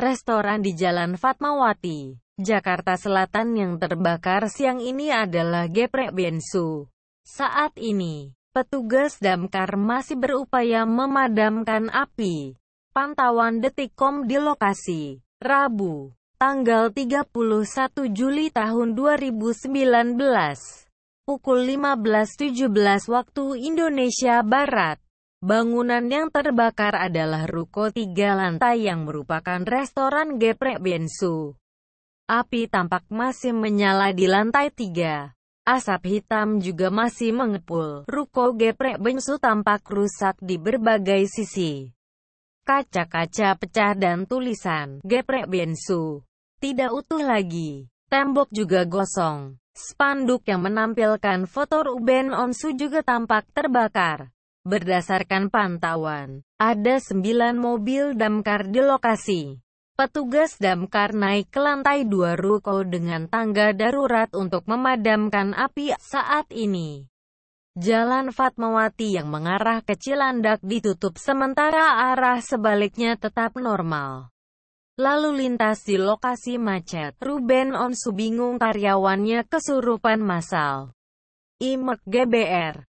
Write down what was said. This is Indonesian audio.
restoran di Jalan Fatmawati, Jakarta Selatan yang terbakar siang ini adalah geprek bensu. Saat ini, petugas damkar masih berupaya memadamkan api. Pantauan Detikom di lokasi, Rabu, tanggal 31 Juli tahun 2019, pukul 15.17 waktu Indonesia Barat. Bangunan yang terbakar adalah ruko tiga lantai yang merupakan restoran geprek Bensu. Api tampak masih menyala di lantai tiga. Asap hitam juga masih mengepul. Ruko geprek Bensu tampak rusak di berbagai sisi. Kaca-kaca pecah dan tulisan geprek Bensu tidak utuh lagi. Tembok juga gosong. Spanduk yang menampilkan foto Ruben Onsu juga tampak terbakar. Berdasarkan pantauan, ada 9 mobil damkar di lokasi. Petugas damkar naik ke lantai dua ruko dengan tangga darurat untuk memadamkan api saat ini. Jalan Fatmawati yang mengarah ke Cilandak ditutup sementara arah sebaliknya tetap normal. Lalu lintas di lokasi macet, Ruben Onsu bingung karyawannya kesurupan massal. Imek GBR